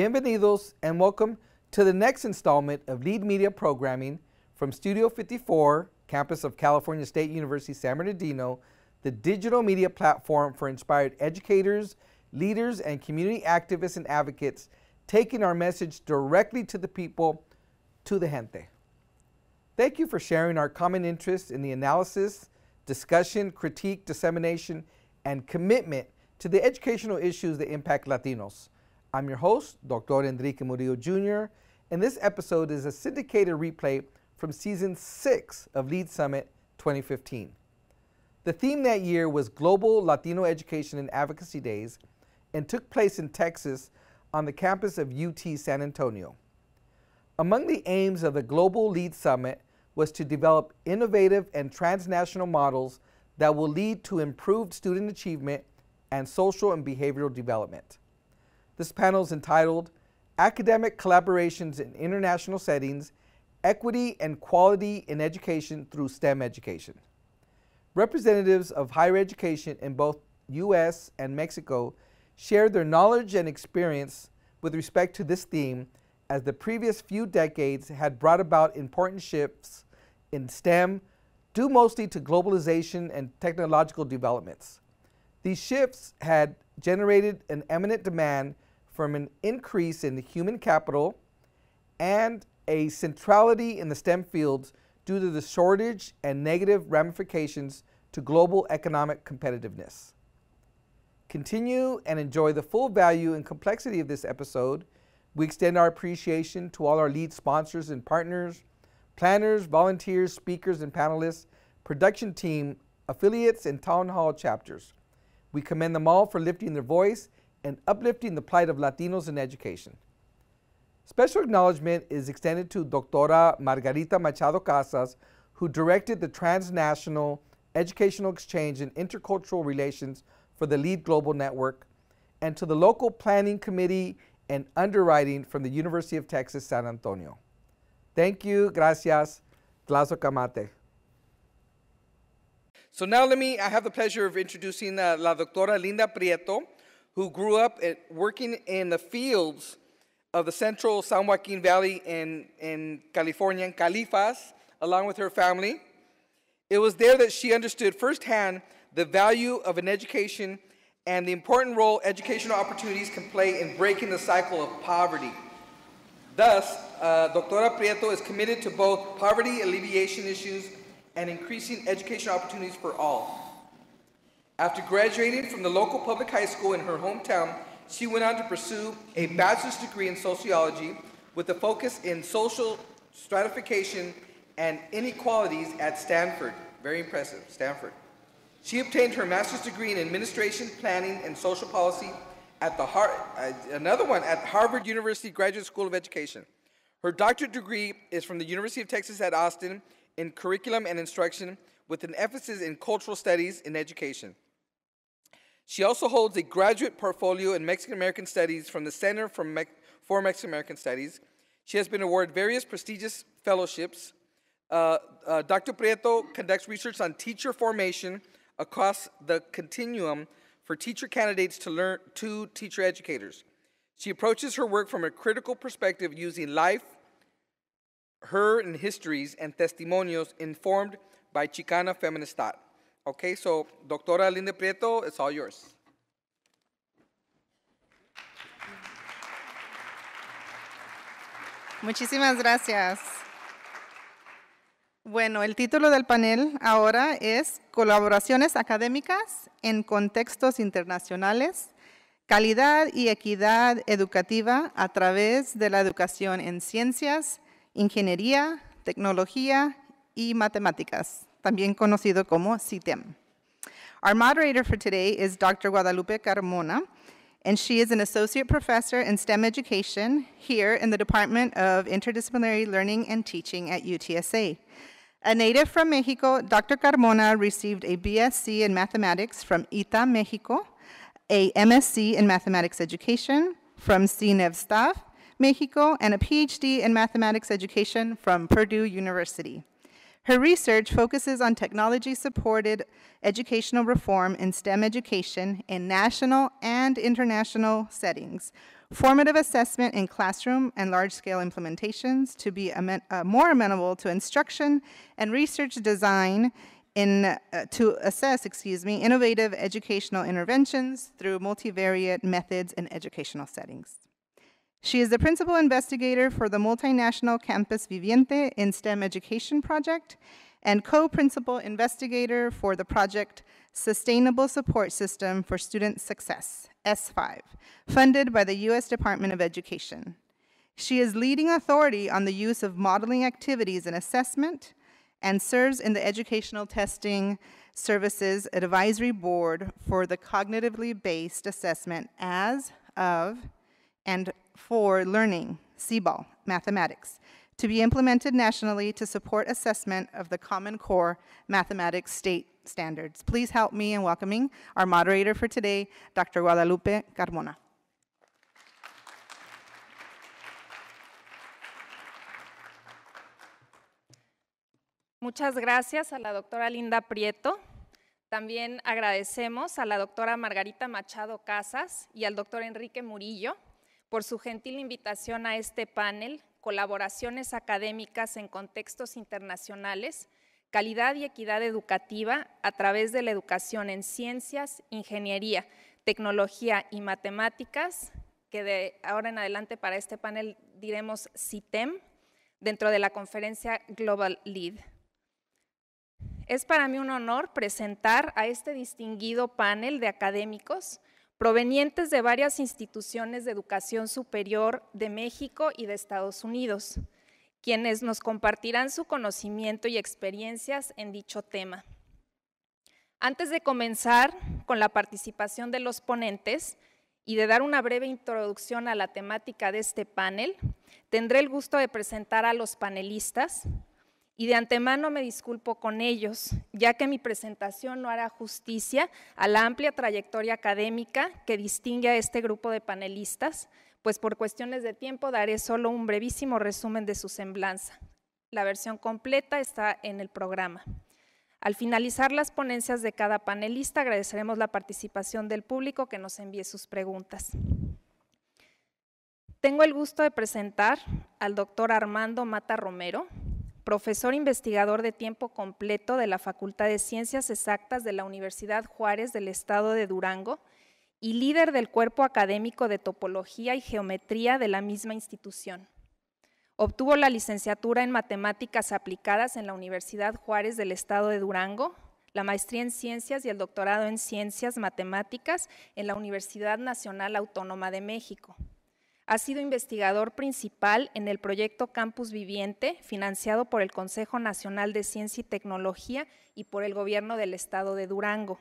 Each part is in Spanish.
Bienvenidos and welcome to the next installment of Lead Media Programming from Studio 54, campus of California State University San Bernardino, the digital media platform for inspired educators, leaders, and community activists and advocates, taking our message directly to the people, to the gente. Thank you for sharing our common interest in the analysis, discussion, critique, dissemination, and commitment to the educational issues that impact Latinos. I'm your host, Dr. Enrique Murillo Jr., and this episode is a syndicated replay from season six of Lead Summit 2015. The theme that year was Global Latino Education and Advocacy Days and took place in Texas on the campus of UT San Antonio. Among the aims of the Global Lead Summit was to develop innovative and transnational models that will lead to improved student achievement and social and behavioral development. This panel is entitled Academic Collaborations in International Settings Equity and Quality in Education Through STEM Education. Representatives of higher education in both US and Mexico shared their knowledge and experience with respect to this theme as the previous few decades had brought about important shifts in STEM due mostly to globalization and technological developments. These shifts had generated an eminent demand from an increase in human capital and a centrality in the STEM fields due to the shortage and negative ramifications to global economic competitiveness. Continue and enjoy the full value and complexity of this episode. We extend our appreciation to all our lead sponsors and partners, planners, volunteers, speakers, and panelists, production team, affiliates, and town hall chapters. We commend them all for lifting their voice and uplifting the plight of Latinos in education. Special acknowledgement is extended to Doctora Margarita Machado Casas, who directed the Transnational Educational Exchange and Intercultural Relations for the LEAD Global Network, and to the local planning committee and underwriting from the University of Texas, San Antonio. Thank you, gracias, Tlazo Camate. So now let me, I have the pleasure of introducing uh, La Doctora Linda Prieto who grew up at, working in the fields of the central San Joaquin Valley in, in California, in Califas, along with her family. It was there that she understood firsthand the value of an education and the important role educational opportunities can play in breaking the cycle of poverty. Thus, uh, Doctora Prieto is committed to both poverty alleviation issues and increasing educational opportunities for all. After graduating from the local public high school in her hometown, she went on to pursue a bachelor's degree in sociology with a focus in social stratification and inequalities at Stanford. Very impressive, Stanford. She obtained her master's degree in administration, planning, and social policy at the Har uh, another one at Harvard University Graduate School of Education. Her doctorate degree is from the University of Texas at Austin in curriculum and instruction with an emphasis in cultural studies in education. She also holds a graduate portfolio in Mexican American Studies from the Center for, Me for Mexican American Studies. She has been awarded various prestigious fellowships. Uh, uh, Dr. Prieto conducts research on teacher formation across the continuum for teacher candidates to learn to teacher educators. She approaches her work from a critical perspective using life, her and histories and testimonios informed by Chicana feminist thought. Okay, so Doctora Linda Prieto, it's all yours. Muchísimas gracias. Bueno, el título del panel ahora es Colaboraciones académicas en contextos internacionales, calidad y equidad educativa a través de la educación en ciencias, ingeniería, tecnología y matemáticas. también conocido como CITEM. Our moderator for today is Dr. Guadalupe Carmona, and she is an associate professor in STEM education here in the Department of Interdisciplinary Learning and Teaching at UTSA. A native from Mexico, Dr. Carmona received a BSc in mathematics from ITA, Mexico, a MSc in mathematics education from CNEV staff, Mexico, and a PhD in mathematics education from Purdue University. Her research focuses on technology-supported educational reform in STEM education in national and international settings, formative assessment in classroom and large-scale implementations to be amen uh, more amenable to instruction and research design in, uh, to assess, excuse me, innovative educational interventions through multivariate methods in educational settings. She is the principal investigator for the multinational Campus Viviente in STEM Education Project and co-principal investigator for the project Sustainable Support System for Student Success, S5, funded by the U.S. Department of Education. She is leading authority on the use of modeling activities in assessment and serves in the Educational Testing Services Advisory Board for the cognitively based assessment as of and for learning, CBAL, mathematics, to be implemented nationally to support assessment of the Common Core Mathematics State Standards. Please help me in welcoming our moderator for today, Dr. Guadalupe Carmona. Muchas gracias a la doctora Linda Prieto. También agradecemos a la doctora Margarita Machado Casas y al doctor Enrique Murillo por su gentil invitación a este panel, colaboraciones académicas en contextos internacionales, calidad y equidad educativa a través de la educación en ciencias, ingeniería, tecnología y matemáticas, que de ahora en adelante para este panel diremos CITEM, dentro de la conferencia Global Lead. Es para mí un honor presentar a este distinguido panel de académicos provenientes de varias instituciones de educación superior de México y de Estados Unidos, quienes nos compartirán su conocimiento y experiencias en dicho tema. Antes de comenzar con la participación de los ponentes y de dar una breve introducción a la temática de este panel, tendré el gusto de presentar a los panelistas, y de antemano me disculpo con ellos, ya que mi presentación no hará justicia a la amplia trayectoria académica que distingue a este grupo de panelistas, pues por cuestiones de tiempo daré solo un brevísimo resumen de su semblanza. La versión completa está en el programa. Al finalizar las ponencias de cada panelista, agradeceremos la participación del público que nos envíe sus preguntas. Tengo el gusto de presentar al doctor Armando Mata Romero, profesor investigador de tiempo completo de la Facultad de Ciencias Exactas de la Universidad Juárez del Estado de Durango y líder del cuerpo académico de topología y geometría de la misma institución. Obtuvo la licenciatura en matemáticas aplicadas en la Universidad Juárez del Estado de Durango, la maestría en ciencias y el doctorado en ciencias matemáticas en la Universidad Nacional Autónoma de México. Ha sido investigador principal en el proyecto Campus Viviente, financiado por el Consejo Nacional de Ciencia y Tecnología y por el Gobierno del Estado de Durango.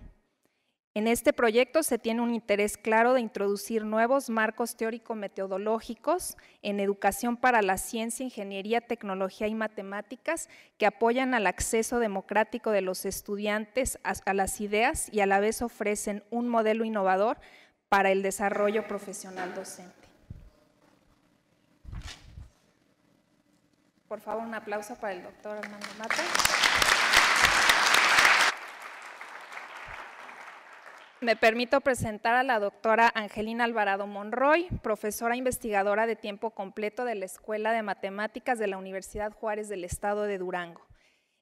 En este proyecto se tiene un interés claro de introducir nuevos marcos teórico-metodológicos en educación para la ciencia, ingeniería, tecnología y matemáticas que apoyan al acceso democrático de los estudiantes a las ideas y a la vez ofrecen un modelo innovador para el desarrollo profesional docente. Por favor, un aplauso para el doctor Armando Mata. Me permito presentar a la doctora Angelina Alvarado Monroy, profesora investigadora de tiempo completo de la Escuela de Matemáticas de la Universidad Juárez del Estado de Durango.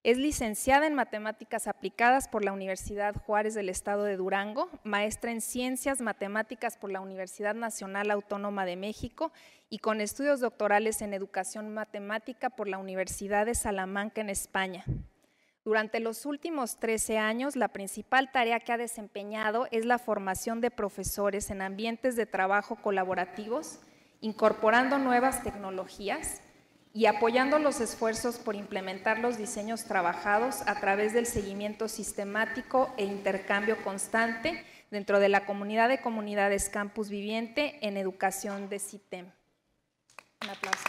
Es licenciada en Matemáticas Aplicadas por la Universidad Juárez del Estado de Durango, maestra en Ciencias Matemáticas por la Universidad Nacional Autónoma de México y con estudios doctorales en Educación Matemática por la Universidad de Salamanca en España. Durante los últimos 13 años, la principal tarea que ha desempeñado es la formación de profesores en ambientes de trabajo colaborativos, incorporando nuevas tecnologías y apoyando los esfuerzos por implementar los diseños trabajados a través del seguimiento sistemático e intercambio constante dentro de la comunidad de comunidades campus viviente en educación de CITEM. Un aplauso.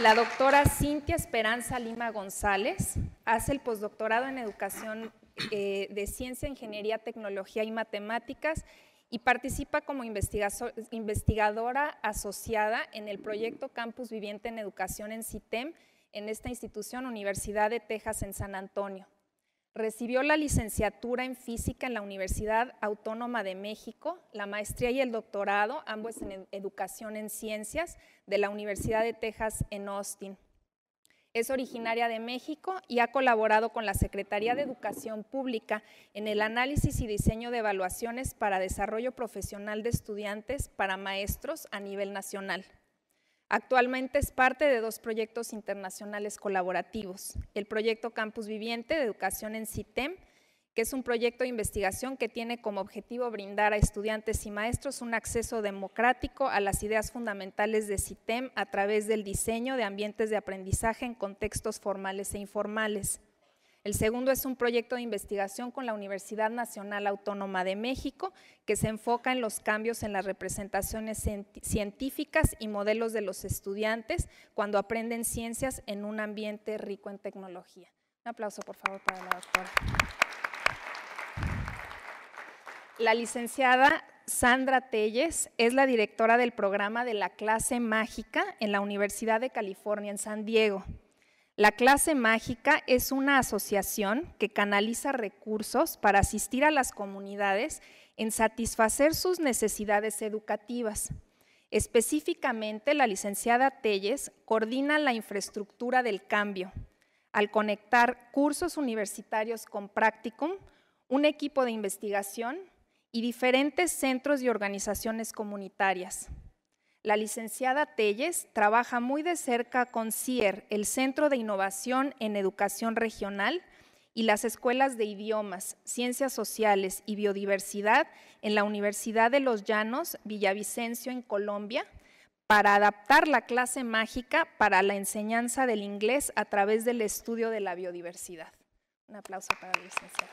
La doctora Cintia Esperanza Lima González hace el postdoctorado en educación eh, de ciencia, ingeniería, tecnología y matemáticas y participa como investigadora asociada en el proyecto Campus Viviente en Educación en CITEM, en esta institución Universidad de Texas en San Antonio. Recibió la licenciatura en física en la Universidad Autónoma de México, la maestría y el doctorado, ambos en educación en ciencias, de la Universidad de Texas en Austin es originaria de México y ha colaborado con la Secretaría de Educación Pública en el análisis y diseño de evaluaciones para desarrollo profesional de estudiantes para maestros a nivel nacional. Actualmente es parte de dos proyectos internacionales colaborativos, el proyecto Campus Viviente de Educación en CITEM que es un proyecto de investigación que tiene como objetivo brindar a estudiantes y maestros un acceso democrático a las ideas fundamentales de CITEM a través del diseño de ambientes de aprendizaje en contextos formales e informales. El segundo es un proyecto de investigación con la Universidad Nacional Autónoma de México que se enfoca en los cambios en las representaciones científicas y modelos de los estudiantes cuando aprenden ciencias en un ambiente rico en tecnología. Un aplauso, por favor, para la doctora la licenciada Sandra Telles es la directora del programa de la clase mágica en la Universidad de California en San Diego. La clase mágica es una asociación que canaliza recursos para asistir a las comunidades en satisfacer sus necesidades educativas. Específicamente, la licenciada Telles coordina la infraestructura del cambio. Al conectar cursos universitarios con Practicum, un equipo de investigación y diferentes centros y organizaciones comunitarias. La licenciada Telles trabaja muy de cerca con CIER, el Centro de Innovación en Educación Regional, y las escuelas de idiomas, ciencias sociales y biodiversidad en la Universidad de los Llanos, Villavicencio, en Colombia, para adaptar la clase mágica para la enseñanza del inglés a través del estudio de la biodiversidad. Un aplauso para la licenciada.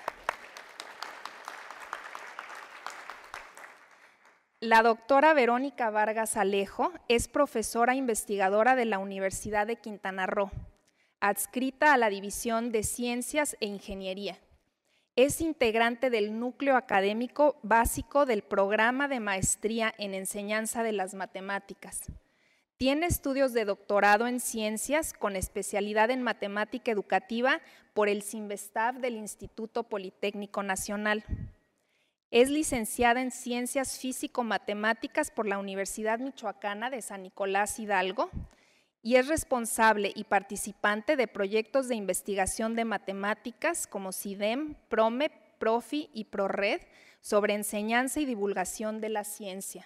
La doctora Verónica Vargas Alejo es profesora investigadora de la Universidad de Quintana Roo, adscrita a la División de Ciencias e Ingeniería. Es integrante del núcleo académico básico del programa de maestría en enseñanza de las matemáticas. Tiene estudios de doctorado en ciencias con especialidad en matemática educativa por el CIMBESTAF del Instituto Politécnico Nacional. Es licenciada en Ciencias Físico-Matemáticas por la Universidad Michoacana de San Nicolás Hidalgo y es responsable y participante de proyectos de investigación de matemáticas como CIDEM, PROME, PROFI y PRORED sobre enseñanza y divulgación de la ciencia.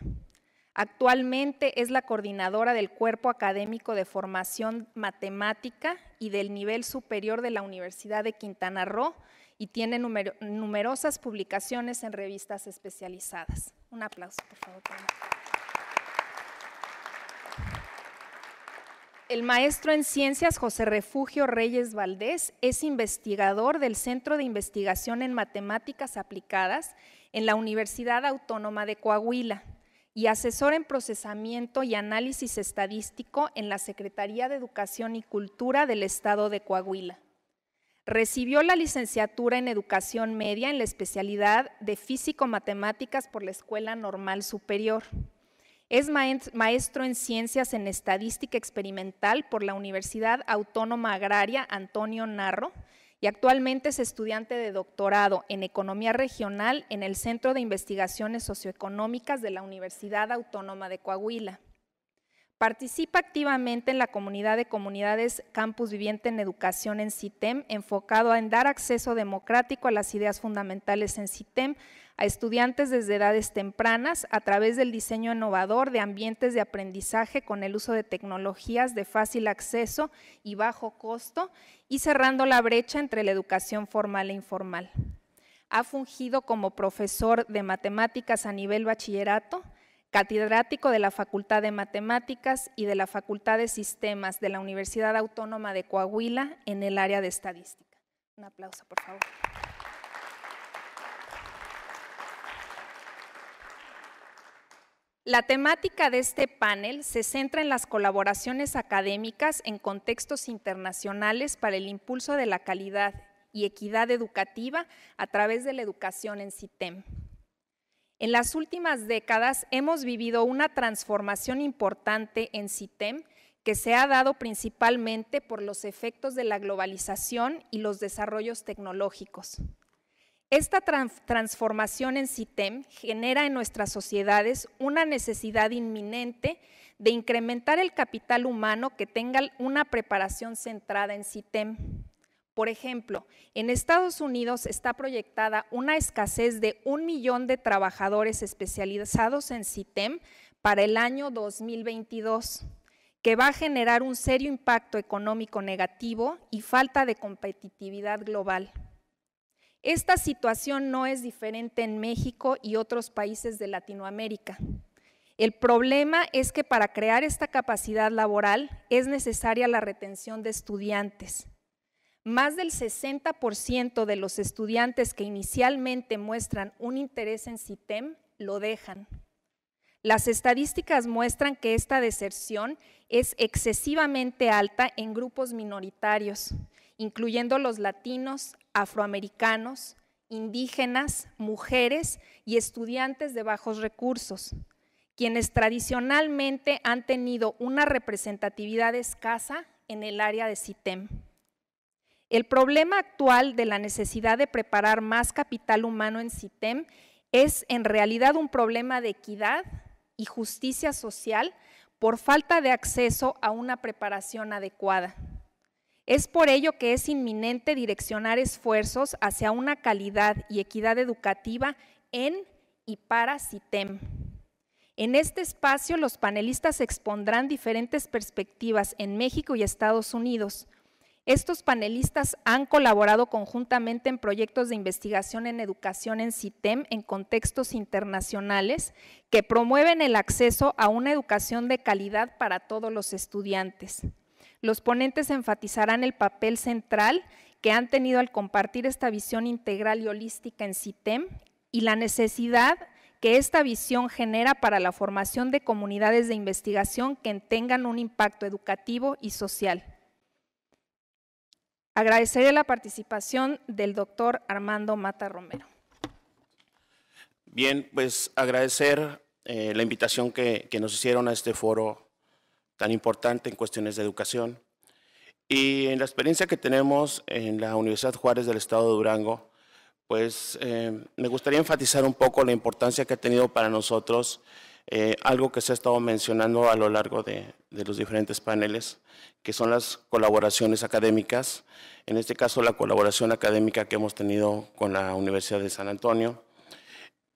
Actualmente es la coordinadora del Cuerpo Académico de Formación Matemática y del Nivel Superior de la Universidad de Quintana Roo y tiene numerosas publicaciones en revistas especializadas. Un aplauso, por favor. El maestro en ciencias José Refugio Reyes Valdés es investigador del Centro de Investigación en Matemáticas Aplicadas en la Universidad Autónoma de Coahuila y asesor en procesamiento y análisis estadístico en la Secretaría de Educación y Cultura del Estado de Coahuila. Recibió la licenciatura en educación media en la especialidad de físico-matemáticas por la Escuela Normal Superior. Es maestro en ciencias en estadística experimental por la Universidad Autónoma Agraria Antonio Narro y actualmente es estudiante de doctorado en economía regional en el Centro de Investigaciones Socioeconómicas de la Universidad Autónoma de Coahuila. Participa activamente en la comunidad de comunidades Campus Viviente en Educación en CITEM, enfocado en dar acceso democrático a las ideas fundamentales en CITEM a estudiantes desde edades tempranas a través del diseño innovador de ambientes de aprendizaje con el uso de tecnologías de fácil acceso y bajo costo y cerrando la brecha entre la educación formal e informal. Ha fungido como profesor de matemáticas a nivel bachillerato, catedrático de la Facultad de Matemáticas y de la Facultad de Sistemas de la Universidad Autónoma de Coahuila en el área de estadística. Un aplauso, por favor. La temática de este panel se centra en las colaboraciones académicas en contextos internacionales para el impulso de la calidad y equidad educativa a través de la educación en CITEM. En las últimas décadas hemos vivido una transformación importante en CITEM que se ha dado principalmente por los efectos de la globalización y los desarrollos tecnológicos. Esta transformación en CITEM genera en nuestras sociedades una necesidad inminente de incrementar el capital humano que tenga una preparación centrada en CITEM. Por ejemplo, en Estados Unidos está proyectada una escasez de un millón de trabajadores especializados en CITEM para el año 2022, que va a generar un serio impacto económico negativo y falta de competitividad global. Esta situación no es diferente en México y otros países de Latinoamérica. El problema es que para crear esta capacidad laboral es necesaria la retención de estudiantes más del 60% de los estudiantes que inicialmente muestran un interés en CITEM lo dejan. Las estadísticas muestran que esta deserción es excesivamente alta en grupos minoritarios, incluyendo los latinos, afroamericanos, indígenas, mujeres y estudiantes de bajos recursos, quienes tradicionalmente han tenido una representatividad escasa en el área de CITEM. El problema actual de la necesidad de preparar más capital humano en CITEM es en realidad un problema de equidad y justicia social por falta de acceso a una preparación adecuada. Es por ello que es inminente direccionar esfuerzos hacia una calidad y equidad educativa en y para CITEM. En este espacio los panelistas expondrán diferentes perspectivas en México y Estados Unidos, estos panelistas han colaborado conjuntamente en proyectos de investigación en educación en CITEM en contextos internacionales que promueven el acceso a una educación de calidad para todos los estudiantes. Los ponentes enfatizarán el papel central que han tenido al compartir esta visión integral y holística en CITEM y la necesidad que esta visión genera para la formación de comunidades de investigación que tengan un impacto educativo y social. Agradeceré la participación del doctor Armando Mata Romero. Bien, pues agradecer eh, la invitación que, que, nos hicieron a este foro tan importante en cuestiones de educación. Y en la experiencia que tenemos en la Universidad Juárez del Estado de Durango, pues eh, me gustaría enfatizar un poco la importancia que ha tenido para nosotros eh, algo que se ha estado mencionando a lo largo de, los diferentes paneles, que son las colaboraciones académicas, en este caso la colaboración académica que hemos tenido con la Universidad de San Antonio.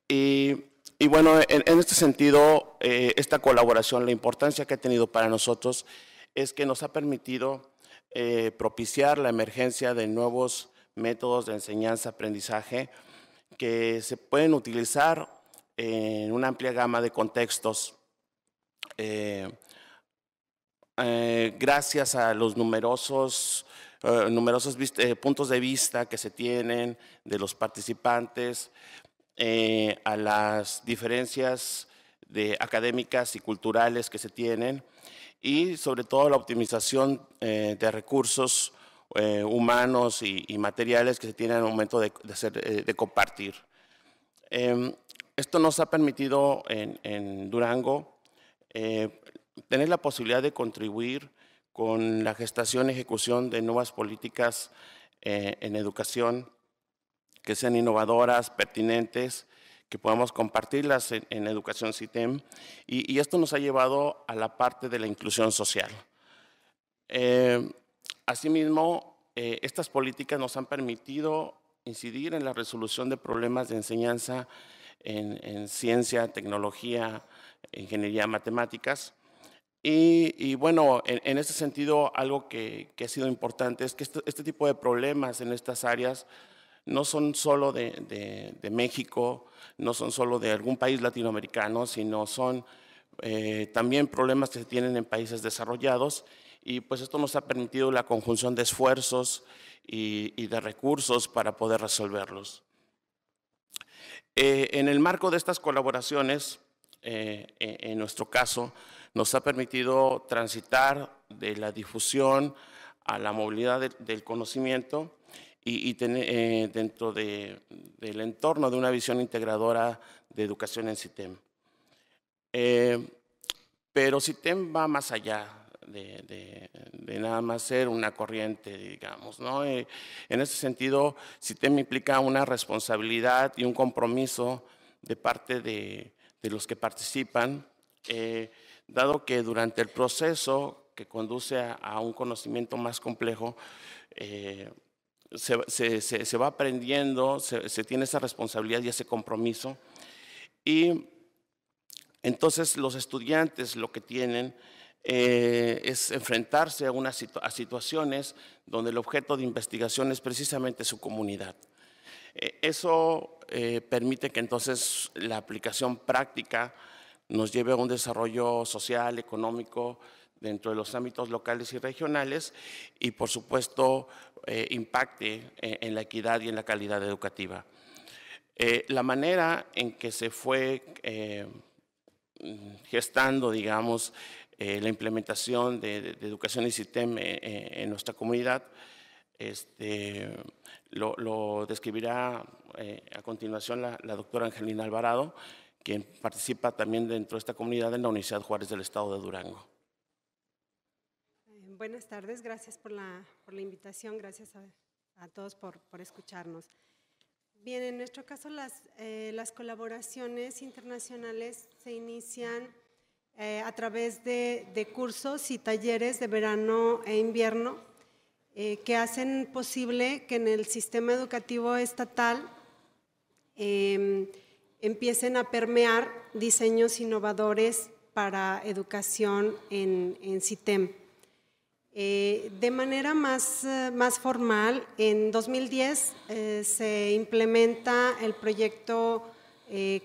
Y, bueno, en, este sentido, eh, esta colaboración, la importancia que ha tenido para nosotros es que nos ha permitido eh, propiciar la emergencia de nuevos métodos de enseñanza-aprendizaje que se pueden utilizar en una amplia gama de contextos. Eh, eh, gracias a los numerosos, eh, numerosos puntos de vista que se tienen de los participantes, a las diferencias de académicas y culturales que se tienen y sobre todo la optimización de recursos humanos y, materiales que se tienen al momento de, de compartir. Em, esto nos ha permitido en, Durango eh, tener la posibilidad de contribuir con la gestación y ejecución de nuevas políticas eh, en educación que sean innovadoras, pertinentes, que podamos compartirlas en, educación CITEM. Y, esto nos ha llevado a la parte de la inclusión social. Eh, asimismo, estas políticas nos han permitido incidir en la resolución de problemas de enseñanza en, ciencia, tecnología, ingeniería, matemáticas. Y, bueno, en, en, ese sentido, algo que, ha sido importante es que este, este, tipo de problemas en estas áreas no son solo de, México, no son solo de algún país latinoamericano, sino son eh, también problemas que se tienen en países desarrollados y pues esto nos ha permitido la conjunción de esfuerzos y de recursos para poder resolverlos. Eh, en el marco de estas colaboraciones, eh, en nuestro caso, nos ha permitido transitar de la difusión a la movilidad del conocimiento y, eh, dentro del entorno de una visión integradora de educación en CITEM. pero CITEM va más allá, de, nada más ser una corriente, digamos. ¿no? en ese sentido, CITEM implica una responsabilidad y un compromiso de parte de, los que participan, eh, dado que durante el proceso que conduce a, un conocimiento más complejo, eh, se, se, va aprendiendo, se, tiene esa responsabilidad y ese compromiso. Y entonces los estudiantes lo que tienen eh, es enfrentarse a, situaciones donde el objeto de investigación es precisamente su comunidad. Eh, eso eh, permite que entonces la aplicación práctica nos lleve a un desarrollo social, económico, dentro de los ámbitos locales y regionales y, por supuesto, impacte en la equidad y en la calidad educativa. la manera en que se fue gestando, digamos, eh, la implementación de, educación y sistema eh, eh, en, nuestra comunidad. Este, lo, describirá a continuación la, doctora Angelina Alvarado, quien participa también dentro de esta comunidad en la Universidad Juárez del Estado de Durango. Buenas tardes, gracias por la, por la invitación, gracias a, todos por, escucharnos. Bien, en nuestro caso las, las colaboraciones internacionales se inician eh, a través de, cursos y talleres de verano e invierno eh, que hacen posible que en el sistema educativo estatal em, empiecen a permear diseños innovadores para educación en, en CITEM. Eh, de manera más, formal, en 2010 se implementa el proyecto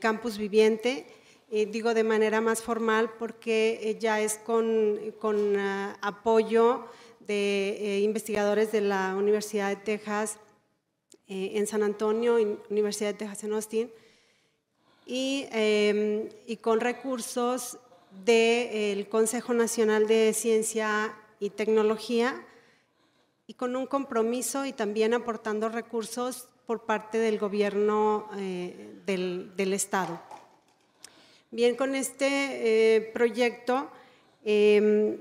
Campus Viviente, digo de manera más formal porque ya es con, eh, apoyo de eh, investigadores de la Universidad de Texas eh, en San Antonio, Universidad de Texas en Austin, y, em, con recursos del de Consejo Nacional de Ciencia y Tecnología, y con un compromiso y también aportando recursos por parte del gobierno del Estado. Bien, con este eh, proyecto, em,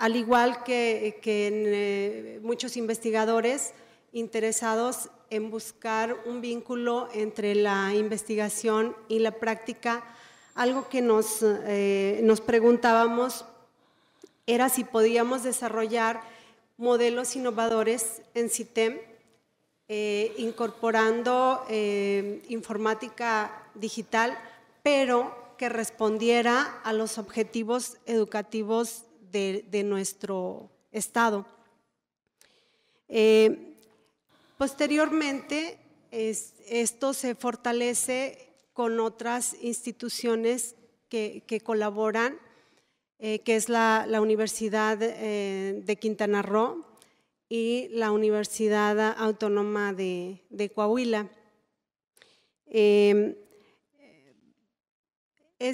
al igual que, eh, muchos investigadores interesados en buscar un vínculo entre la investigación y la práctica, algo que nos, eh, nos preguntábamos era si podíamos desarrollar modelos innovadores en CITEM, incorporando informática digital, pero que respondiera a los objetivos educativos de, nuestro Estado. Eh, posteriormente, esto se fortalece con otras instituciones que, colaboran, eh, que es la, Universidad eh, de Quintana Roo y la Universidad Autónoma de, Coahuila. Eh,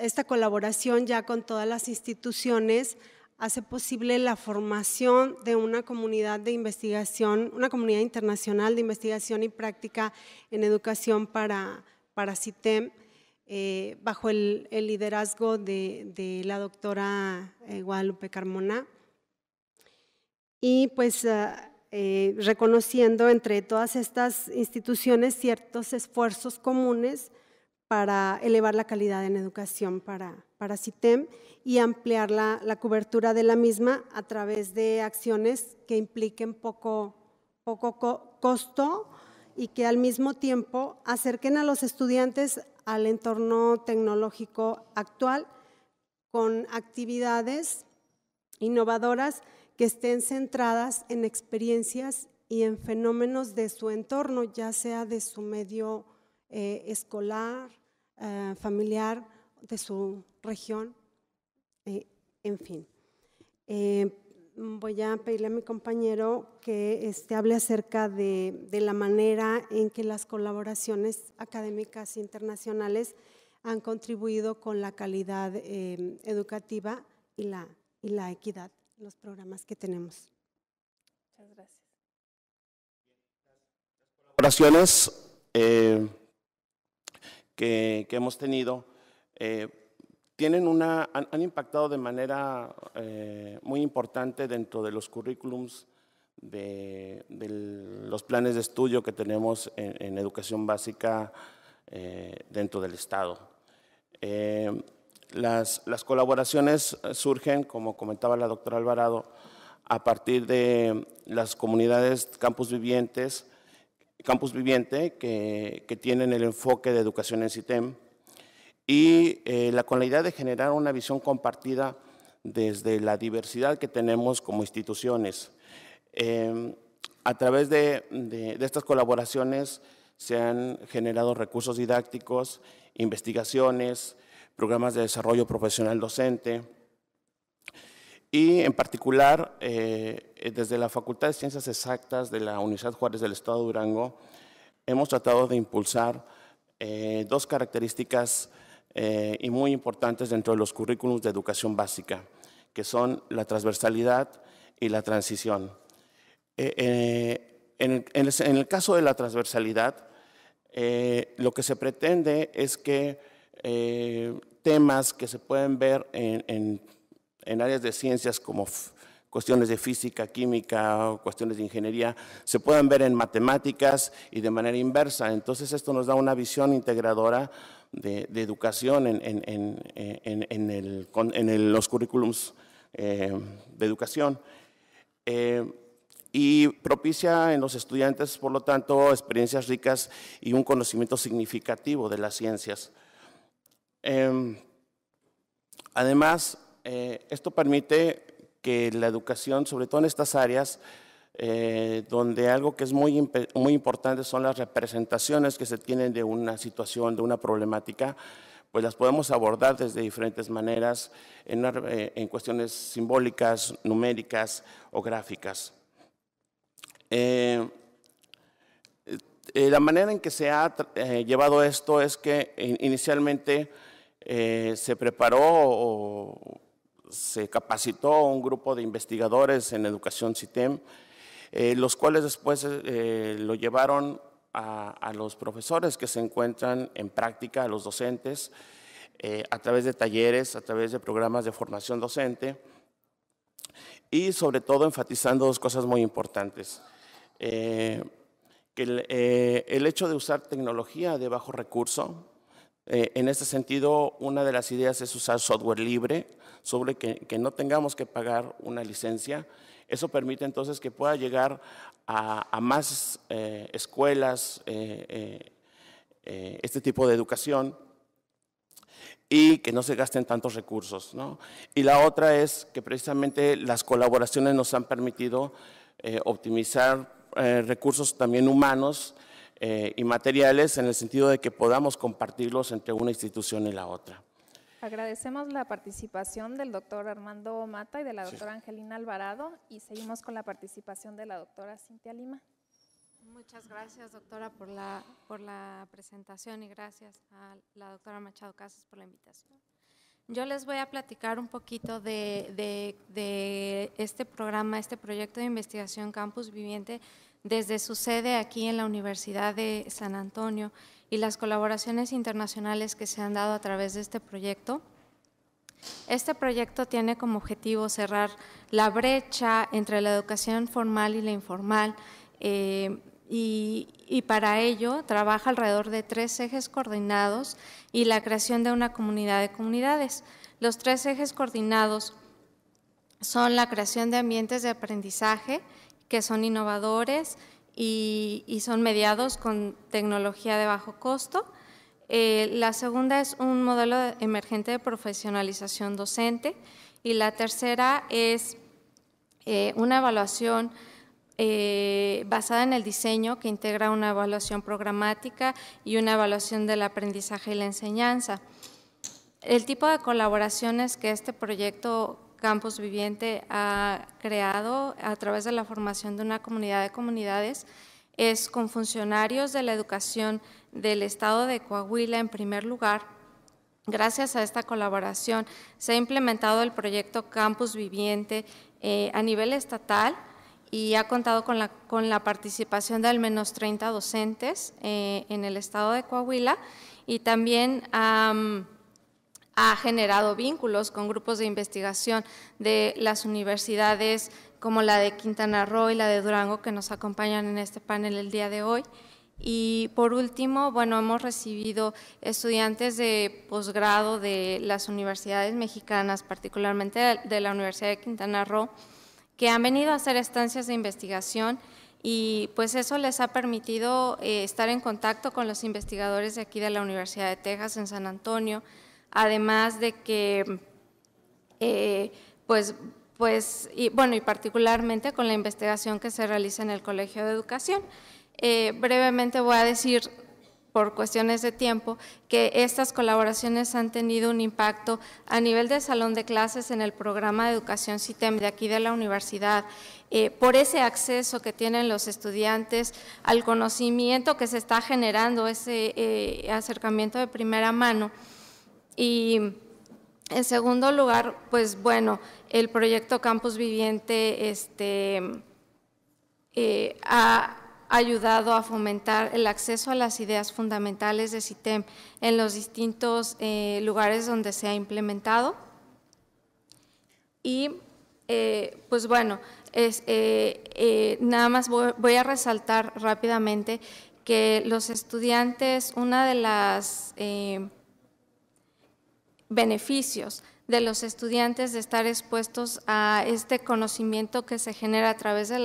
esta colaboración ya con todas las instituciones hace posible la formación de una comunidad de investigación, una comunidad internacional de investigación y práctica en educación para, para CITEM, eh, bajo el, liderazgo de, la doctora eh, Guadalupe Carmona. Y pues reconociendo entre todas estas instituciones ciertos esfuerzos comunes para elevar la calidad en educación para, para CITEM y ampliar la, la, cobertura de la misma a través de acciones que impliquen poco, poco costo y que al mismo tiempo acerquen a los estudiantes al entorno tecnológico actual con actividades innovadoras que estén centradas en experiencias y en fenómenos de su entorno, ya sea de su medio eh, escolar, eh, familiar de su región, en fin. Eh, voy a pedirle a mi compañero que este, hable acerca de, la manera en que las colaboraciones académicas internacionales han contribuido con la calidad eh, educativa y la, equidad en los programas que tenemos. Muchas gracias. colaboraciones que, hemos tenido, eh, tienen una, han, impactado de manera eh, muy importante dentro de los currículums, de, los planes de estudio que tenemos en, educación básica eh, dentro del Estado. las, las, colaboraciones surgen, como comentaba la doctora Alvarado, a partir de las comunidades campus vivientes Campus Viviente, que, tienen el enfoque de educación en CITEM, y eh, la, con la idea de generar una visión compartida desde la diversidad que tenemos como instituciones. Em, a través de, estas colaboraciones se han generado recursos didácticos, investigaciones, programas de desarrollo profesional docente, y en particular eh, desde la Facultad de Ciencias Exactas de la Universidad Juárez del Estado de Durango hemos tratado de impulsar eh, dos características eh, y muy importantes dentro de los currículums de educación básica, que son la transversalidad y la transición. En el, caso de la transversalidad, lo que se pretende es que temas que se pueden ver en en áreas de ciencias como cuestiones de física, química, o cuestiones de ingeniería, se pueden ver en matemáticas y de manera inversa. Entonces esto nos da una visión integradora de, educación en, en, en, el, en los currículums eh, de educación. Eh, y propicia en los estudiantes, por lo tanto, experiencias ricas y un conocimiento significativo de las ciencias. Em, además, eh, esto permite que la educación, sobre todo en estas áreas, eh, donde algo que es muy, muy importante son las representaciones que se tienen de una situación, de una problemática, pues las podemos abordar desde diferentes maneras en, eh, cuestiones simbólicas, numéricas o gráficas. la manera en que se ha llevado esto es que inicialmente se preparó se capacitó un grupo de investigadores en educación CITEM, eh, los cuales después eh, lo llevaron a, los profesores que se encuentran en práctica, a los docentes, eh, a través de talleres, a través de programas de formación docente y sobre todo enfatizando dos cosas muy importantes. que el hecho de usar tecnología de bajo recurso, eh, en este sentido, una de las ideas es usar software libre, sobre que, no tengamos que pagar una licencia. Eso permite entonces que pueda llegar a, más eh, escuelas eh, este tipo de educación y que no se gasten tantos recursos. Y la otra es que precisamente las colaboraciones nos han permitido optimizar recursos también humanos eh, y materiales en el sentido de que podamos compartirlos entre una institución y la otra. Agradecemos la participación del doctor Armando Mata y de la doctora Angelina Alvarado y seguimos con la participación de la doctora Cintia Lima. Muchas gracias, doctora, por la, por la presentación y gracias a la doctora Machado Casas por la invitación. Yo les voy a platicar un poquito de, de, de, este programa, este proyecto de investigación Campus Viviente, desde su sede aquí en la Universidad de San Antonio y las colaboraciones internacionales que se han dado a través de este proyecto. Este proyecto tiene como objetivo cerrar la brecha entre la educación formal y la informal eh, y, para ello trabaja alrededor de tres ejes coordinados y la creación de una comunidad de comunidades. Los tres ejes coordinados son la creación de ambientes de aprendizaje que son innovadores y, son mediados con tecnología de bajo costo. Eh, la segunda es un modelo emergente de profesionalización docente y la tercera es eh, una evaluación eh, basada en el diseño que integra una evaluación programática y una evaluación del aprendizaje y la enseñanza. El tipo de colaboraciones que este proyecto Campus Viviente ha creado a través de la formación de una comunidad de comunidades es con funcionarios de la educación del estado de Coahuila en primer lugar. Gracias a esta colaboración se ha implementado el proyecto Campus Viviente eh, a nivel estatal y ha contado con la, con la participación de al menos 30 docentes eh, en el estado de Coahuila y también ha generado vínculos con grupos de investigación de las universidades como la de Quintana Roo y la de Durango que nos acompañan en este panel el día de hoy. Y por último, bueno, hemos recibido estudiantes de posgrado de las universidades mexicanas, particularmente de la Universidad de Quintana Roo, que han venido a hacer estancias de investigación y pues eso les ha permitido eh, estar en contacto con los investigadores de aquí de la Universidad de Texas en San Antonio, además de que, eh, pues, pues, bueno, y particularmente con la investigación que se realiza en el Colegio de Educación. Eh, brevemente voy a decir por cuestiones de tiempo, que estas colaboraciones han tenido un impacto a nivel de salón de clases en el programa de educación CITEM de aquí de la universidad, eh, por ese acceso que tienen los estudiantes al conocimiento que se está generando, ese acercamiento de primera mano. Y en segundo lugar, pues bueno, el proyecto Campus Viviente este, eh, ha ayudado a fomentar el acceso a las ideas fundamentales de CITEM en los distintos eh, lugares donde se ha implementado. Y eh, pues bueno, es, nada más voy, a resaltar rápidamente que los estudiantes, una de las beneficios de los estudiantes de estar expuestos a este conocimiento que se genera a través de,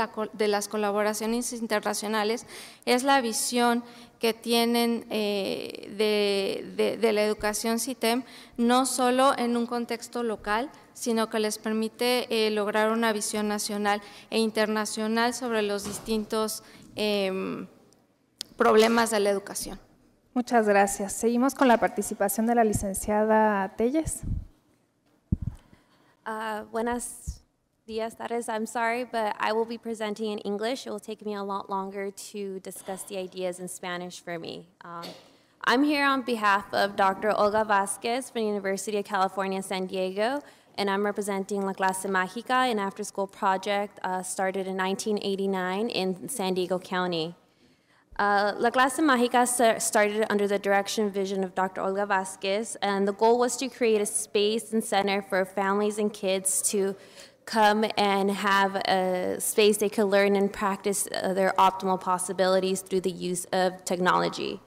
las colaboraciones internacionales es la visión que tienen eh, de, la educación CITEM, no solo en un contexto local, sino que les permite eh, lograr una visión nacional e internacional sobre los distintos em, problemas de la educación. Muchas gracias. Seguimos con la participación de la licenciada Telles. Uh, buenas días, tardes. I'm sorry, but I will be presenting in English. It will take me a lot longer to discuss the ideas in Spanish for me. Um, I'm here on behalf of Dr. Olga Vasquez from the University of California, San Diego, and I'm representing La Clase Mágica, an after-school project uh, started in 1989 in San Diego County. Uh, La Clase Mágica started under the direction and vision of Dr. Olga Vasquez, and the goal was to create a space and center for families and kids to come and have a space they could learn and practice their optimal possibilities through the use of technology.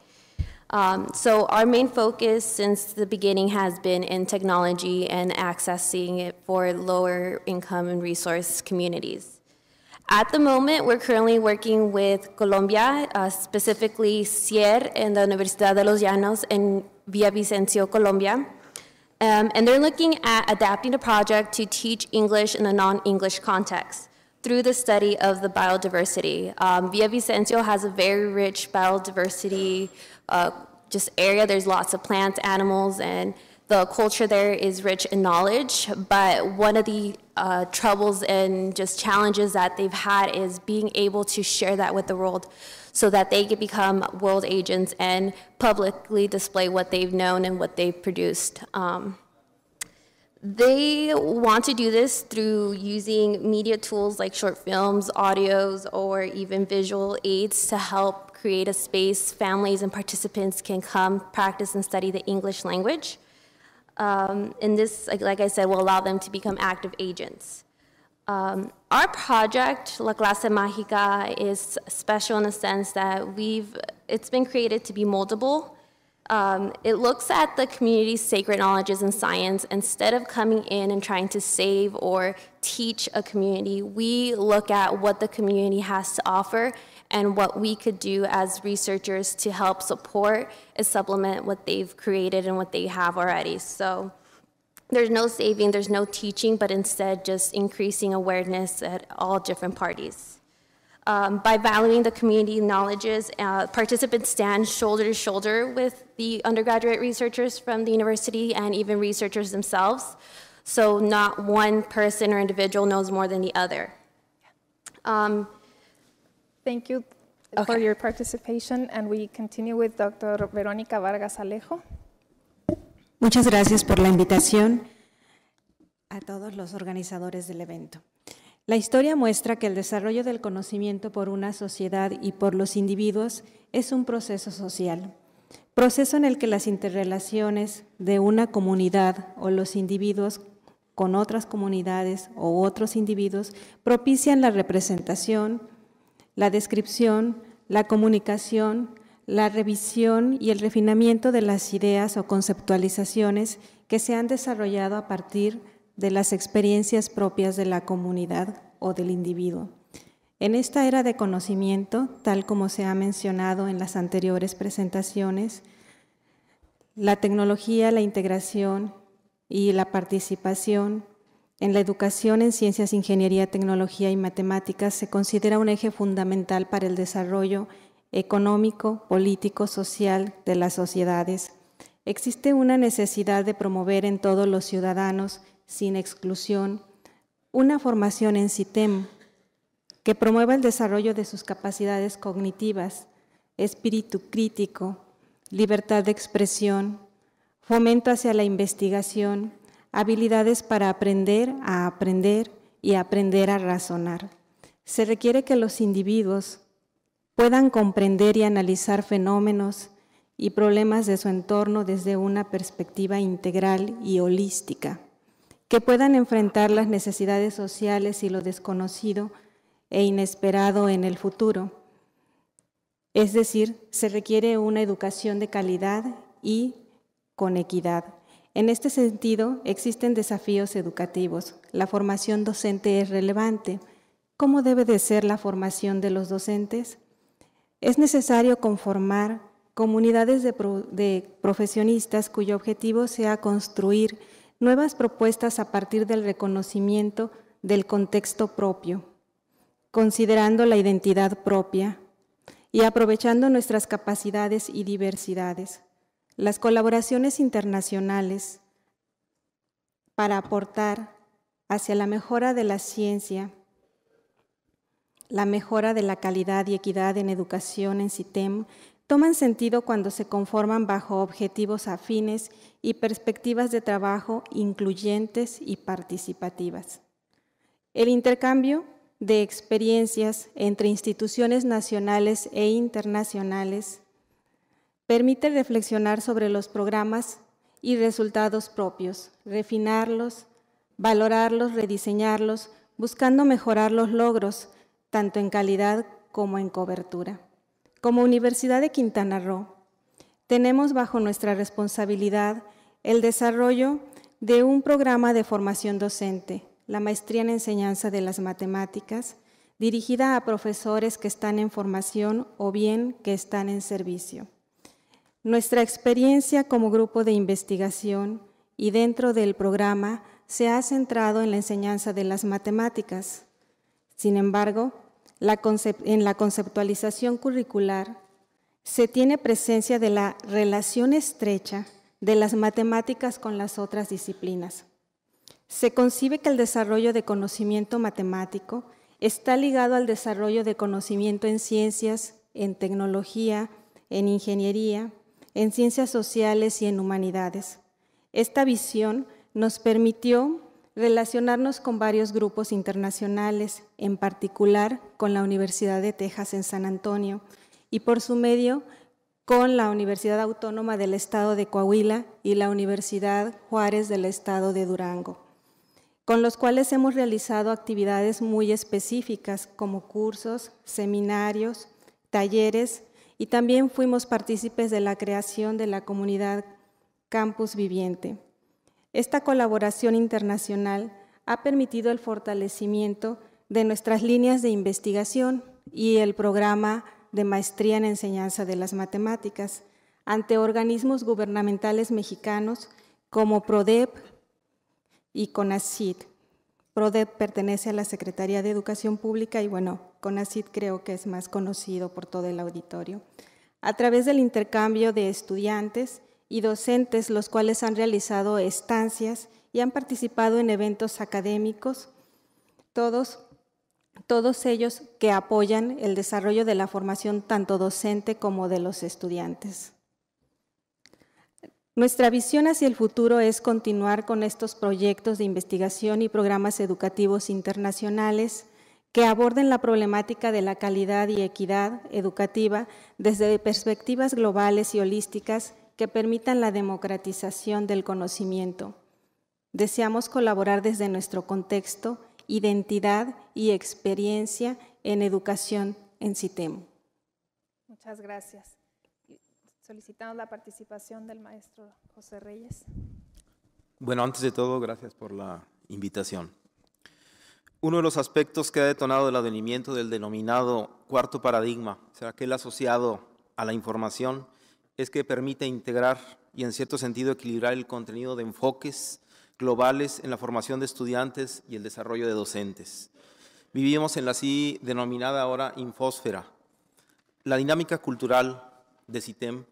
Um, so our main focus since the beginning has been in technology and accessing it for lower income and resource communities. At the moment, we're currently working with Colombia, uh, specifically CIER and the Universidad de los Llanos in Villavicencio, Colombia. Um, and they're looking at adapting a project to teach English in a non-English context through the study of the biodiversity. Um, Villavicencio has a very rich biodiversity uh, just area. There's lots of plants, animals, and the culture there is rich in knowledge, but one of the uh, troubles and just challenges that they've had is being able to share that with the world so that they can become world agents and publicly display what they've known and what they've produced. Um, they want to do this through using media tools like short films, audios, or even visual aids to help create a space families and participants can come practice and study the English language. Um, and this, like, like, I said, will allow them to become active agents. Um, our project, La Clase Mágica, is special in the sense that we've, it's been created to be moldable. Um, it looks at the community's sacred knowledges and science. Instead of coming in and trying to save or teach a community, we look at what the community has to offer and what we could do as researchers to help support is supplement what they've created and what they have already. So there's no saving, there's no teaching, but instead just increasing awareness at all different parties. Um, by valuing the community knowledges, uh, participants stand shoulder to shoulder with the undergraduate researchers from the university and even researchers themselves. So not one person or individual knows more than the other. Um, Thank you for your participation and we continue with Dr. Verónica Vargas Alejo. Muchas gracias por la invitación a todos los organizadores del evento. La historia muestra que el desarrollo del conocimiento por una sociedad y por los individuos es un proceso social, proceso en el que las interrelaciones de una comunidad o los individuos con otras comunidades o otros individuos propician la representación, la descripción, la comunicación, la revisión y el refinamiento de las ideas o conceptualizaciones que se han desarrollado a partir de las experiencias propias de la comunidad o del individuo. En esta era de conocimiento, tal como se ha mencionado en las anteriores presentaciones, la tecnología, la integración y la participación en la educación en ciencias, ingeniería, tecnología y matemáticas se considera un eje fundamental para el desarrollo económico, político, social de las sociedades. Existe una necesidad de promover en todos los ciudadanos, sin exclusión, una formación en CITEM que promueva el desarrollo de sus capacidades cognitivas, espíritu crítico, libertad de expresión, fomento hacia la investigación, habilidades para aprender a aprender y aprender a razonar. Se requiere que los individuos puedan comprender y analizar fenómenos y problemas de su entorno desde una perspectiva integral y holística, que puedan enfrentar las necesidades sociales y lo desconocido e inesperado en el futuro. Es decir, se requiere una educación de calidad y con equidad. En este sentido, existen desafíos educativos. La formación docente es relevante. ¿Cómo debe de ser la formación de los docentes? Es necesario conformar comunidades de, de profesionistas cuyo objetivo sea construir nuevas propuestas a partir del reconocimiento del contexto propio, considerando la identidad propia y aprovechando nuestras capacidades y diversidades. Las colaboraciones internacionales para aportar hacia la mejora de la ciencia, la mejora de la calidad y equidad en educación en CITEM, toman sentido cuando se conforman bajo objetivos afines y perspectivas de trabajo incluyentes y participativas. El intercambio de experiencias entre instituciones nacionales e internacionales Permite reflexionar sobre los programas y resultados propios, refinarlos, valorarlos, rediseñarlos, buscando mejorar los logros, tanto en calidad como en cobertura. Como Universidad de Quintana Roo, tenemos bajo nuestra responsabilidad el desarrollo de un programa de formación docente, la Maestría en Enseñanza de las Matemáticas, dirigida a profesores que están en formación o bien que están en servicio. Nuestra experiencia como grupo de investigación y dentro del programa se ha centrado en la enseñanza de las matemáticas. Sin embargo, en la conceptualización curricular se tiene presencia de la relación estrecha de las matemáticas con las otras disciplinas. Se concibe que el desarrollo de conocimiento matemático está ligado al desarrollo de conocimiento en ciencias, en tecnología, en ingeniería, en ciencias sociales y en humanidades. Esta visión nos permitió relacionarnos con varios grupos internacionales, en particular con la Universidad de Texas en San Antonio y por su medio con la Universidad Autónoma del Estado de Coahuila y la Universidad Juárez del Estado de Durango, con los cuales hemos realizado actividades muy específicas como cursos, seminarios, talleres y también fuimos partícipes de la creación de la comunidad Campus Viviente. Esta colaboración internacional ha permitido el fortalecimiento de nuestras líneas de investigación y el programa de maestría en enseñanza de las matemáticas ante organismos gubernamentales mexicanos como PRODEP y Conacit. PRODEP pertenece a la Secretaría de Educación Pública y bueno, CONACID creo que es más conocido por todo el auditorio. A través del intercambio de estudiantes y docentes, los cuales han realizado estancias y han participado en eventos académicos, todos, todos ellos que apoyan el desarrollo de la formación tanto docente como de los estudiantes. Nuestra visión hacia el futuro es continuar con estos proyectos de investigación y programas educativos internacionales que aborden la problemática de la calidad y equidad educativa desde perspectivas globales y holísticas que permitan la democratización del conocimiento. Deseamos colaborar desde nuestro contexto, identidad y experiencia en educación en CITEM. Muchas gracias. Solicitamos la participación del maestro José Reyes. Bueno, antes de todo, gracias por la invitación. Uno de los aspectos que ha detonado el advenimiento del denominado cuarto paradigma, será aquel asociado a la información, es que permite integrar y en cierto sentido equilibrar el contenido de enfoques globales en la formación de estudiantes y el desarrollo de docentes. Vivimos en la así denominada ahora infósfera. La dinámica cultural de CITEM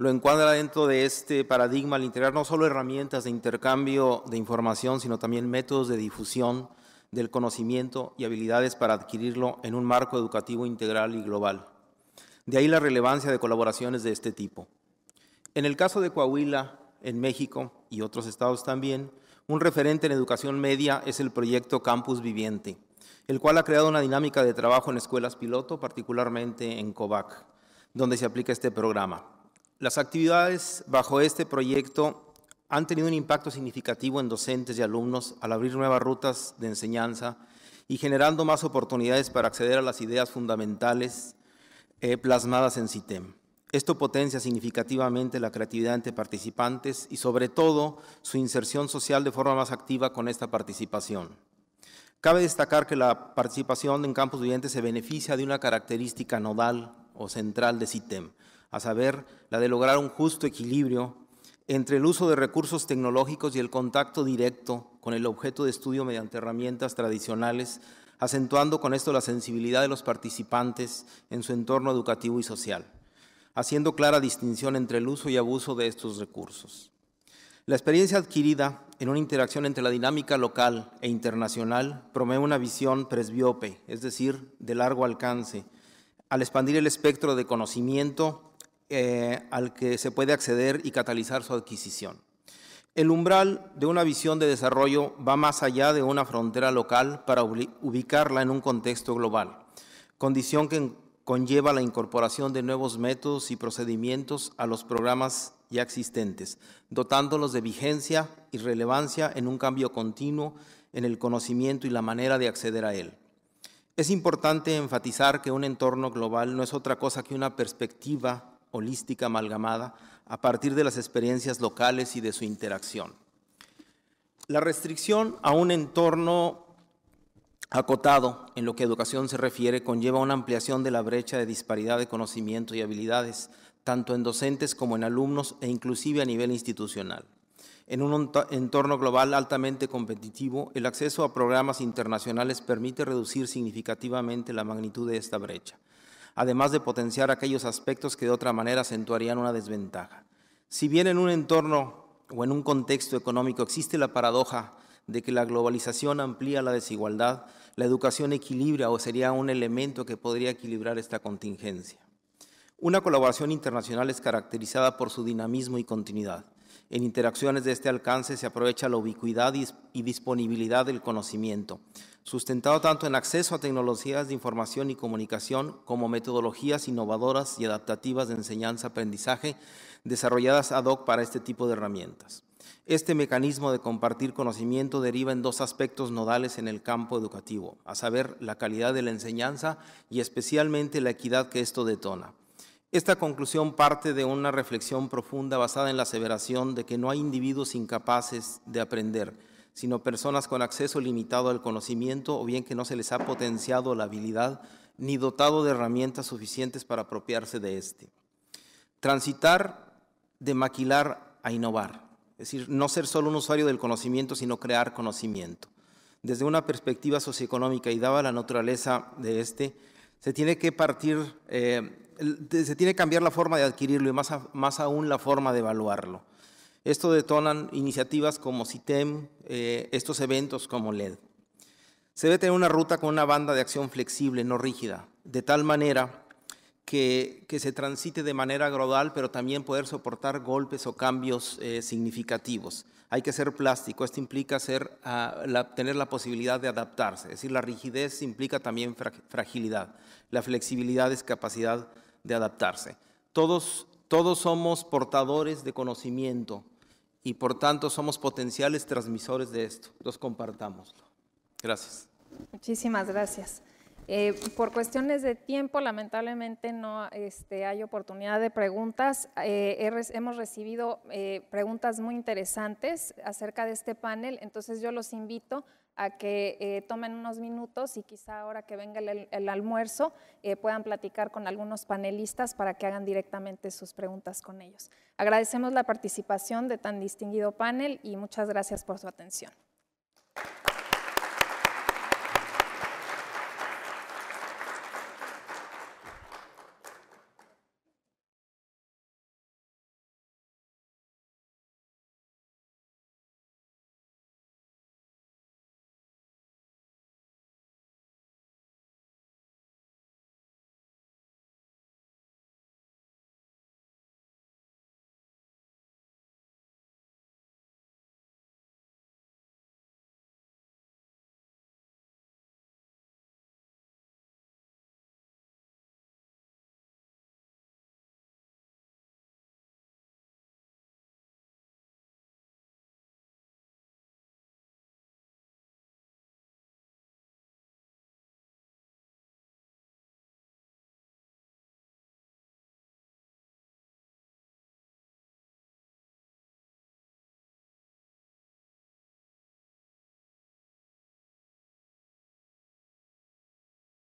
lo encuadra dentro de este paradigma al integrar no solo herramientas de intercambio de información, sino también métodos de difusión del conocimiento y habilidades para adquirirlo en un marco educativo integral y global. De ahí la relevancia de colaboraciones de este tipo. En el caso de Coahuila, en México y otros estados también, un referente en educación media es el proyecto Campus Viviente, el cual ha creado una dinámica de trabajo en escuelas piloto, particularmente en COVAC, donde se aplica este programa. Las actividades bajo este proyecto han tenido un impacto significativo en docentes y alumnos al abrir nuevas rutas de enseñanza y generando más oportunidades para acceder a las ideas fundamentales eh, plasmadas en CITEM. Esto potencia significativamente la creatividad entre participantes y sobre todo su inserción social de forma más activa con esta participación. Cabe destacar que la participación en campus vivientes se beneficia de una característica nodal o central de CITEM, a saber, la de lograr un justo equilibrio entre el uso de recursos tecnológicos y el contacto directo con el objeto de estudio mediante herramientas tradicionales, acentuando con esto la sensibilidad de los participantes en su entorno educativo y social, haciendo clara distinción entre el uso y abuso de estos recursos. La experiencia adquirida en una interacción entre la dinámica local e internacional promueve una visión presbiope, es decir, de largo alcance, al expandir el espectro de conocimiento eh, al que se puede acceder y catalizar su adquisición. El umbral de una visión de desarrollo va más allá de una frontera local para ubicarla en un contexto global, condición que conlleva la incorporación de nuevos métodos y procedimientos a los programas ya existentes, dotándolos de vigencia y relevancia en un cambio continuo en el conocimiento y la manera de acceder a él. Es importante enfatizar que un entorno global no es otra cosa que una perspectiva holística amalgamada a partir de las experiencias locales y de su interacción. La restricción a un entorno acotado en lo que educación se refiere conlleva una ampliación de la brecha de disparidad de conocimiento y habilidades, tanto en docentes como en alumnos e inclusive a nivel institucional. En un entorno global altamente competitivo, el acceso a programas internacionales permite reducir significativamente la magnitud de esta brecha además de potenciar aquellos aspectos que de otra manera acentuarían una desventaja. Si bien en un entorno o en un contexto económico existe la paradoja de que la globalización amplía la desigualdad, la educación equilibra o sería un elemento que podría equilibrar esta contingencia. Una colaboración internacional es caracterizada por su dinamismo y continuidad. En interacciones de este alcance se aprovecha la ubicuidad y disponibilidad del conocimiento, sustentado tanto en acceso a tecnologías de información y comunicación como metodologías innovadoras y adaptativas de enseñanza-aprendizaje desarrolladas ad hoc para este tipo de herramientas. Este mecanismo de compartir conocimiento deriva en dos aspectos nodales en el campo educativo, a saber, la calidad de la enseñanza y especialmente la equidad que esto detona. Esta conclusión parte de una reflexión profunda basada en la aseveración de que no hay individuos incapaces de aprender, sino personas con acceso limitado al conocimiento o bien que no se les ha potenciado la habilidad ni dotado de herramientas suficientes para apropiarse de este. Transitar de maquilar a innovar, es decir, no ser solo un usuario del conocimiento, sino crear conocimiento. Desde una perspectiva socioeconómica y dada la naturaleza de este, se tiene que partir, eh, se tiene que cambiar la forma de adquirirlo y más aún la forma de evaluarlo. Esto detonan iniciativas como CITEM, eh, estos eventos como LED. Se debe tener una ruta con una banda de acción flexible, no rígida, de tal manera que, se transite de manera gradual, pero también poder soportar golpes o cambios eh, significativos. Hay que ser plástico, esto implica ser, ah, tener la posibilidad de adaptarse, es decir, la rigidez implica también fragilidad, la flexibilidad es capacidad de adaptarse. Todos, todos somos portadores de conocimiento, y por tanto somos potenciales transmisores de esto. Los compartámoslo. Gracias. Muchísimas gracias. Eh, por cuestiones de tiempo, lamentablemente no este, hay oportunidad de preguntas. Eh, hemos recibido eh, preguntas muy interesantes acerca de este panel, entonces yo los invito a que eh, tomen unos minutos y quizá ahora que venga el, almuerzo eh, puedan platicar con algunos panelistas para que hagan directamente sus preguntas con ellos. Agradecemos la participación de tan distinguido panel y muchas gracias por su atención.